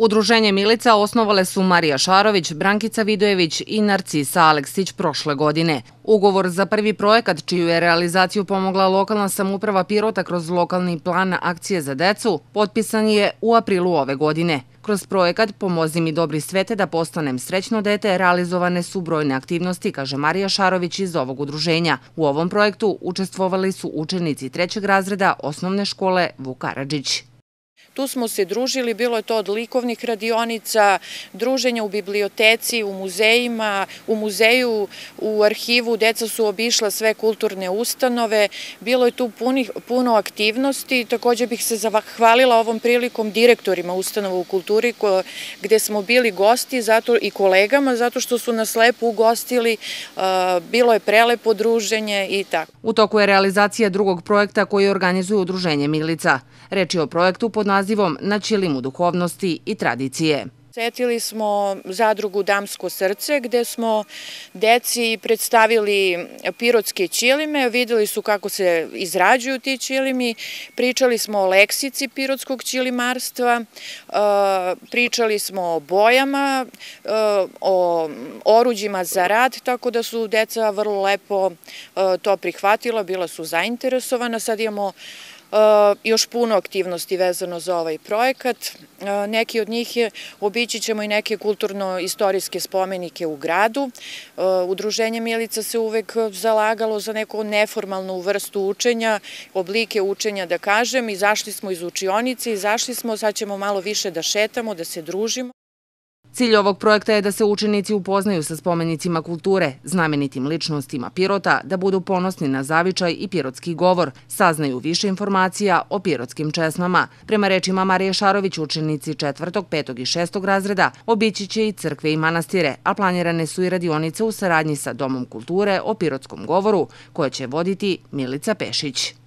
Udruženje Milica osnovale su Marija Šarović, Brankica Vidojević i Narcisa Aleksić prošle godine. Ugovor za prvi projekat, čiju je realizaciju pomogla lokalna samuprava Pirota kroz lokalni plan akcije za decu, potpisan je u aprilu ove godine. Kroz projekat Pomozi mi dobri svete da postanem srećno dete realizovane su brojne aktivnosti, kaže Marija Šarović iz ovog udruženja. U ovom projektu učestvovali su učenici trećeg razreda osnovne škole Vukarađić. Tu smo se družili, bilo je to od likovnih radionica, druženja u biblioteci, u muzejima, u muzeju, u arhivu, deca su obišla sve kulturne ustanove, bilo je tu punih, puno aktivnosti, takođe bih se zahvalila ovom prilikom direktorima ustanova u kulturi gde smo bili gosti zato, i kolegama, zato što su nas lepo ugostili, bilo je prelepo druženje i tako. U toku je realizacija drugog projekta koji organizuje Udruženje Milica. Reč je o projektu pod nazivom Na Ćilimu duhovnosti i tradicije. Setili smo zadrugu Damsko srce gde smo deci predstavili pirotske ćilime, videli su kako se izrađuju ti ćilimi, pričali smo o leksici pirotskog ćilimarstva, e, pričali smo o bojama, e, o oruđima za rad, tako da su deca vrlo lepo e, to prihvatila, bila su zainteresovana. Sad imamo Uh, još puno aktivnosti vezano za ovaj projekat. Uh, neki od njih je, obići ćemo i neke kulturno-istorijske spomenike u gradu. Uh, udruženje Milica se uvek zalagalo za neku neformalnu vrstu učenja, oblike učenja da kažem. Izašli smo iz učionice, izašli smo, sad ćemo malo više da šetamo, da se družimo. Cilj ovog projekta je da se učenici upoznaju sa spomenicima kulture, znamenitim ličnostima Pirota, da budu ponosni na zavičaj i pirotski govor, saznaju više informacija o pirotskim česmama. Prema rečima Marije Šarović, učenici 4., 5. i 6. razreda obići će i crkve i manastire, a planirane su i radionice u saradnji sa Domom kulture o pirotskom govoru, koje će voditi Milica Pešić.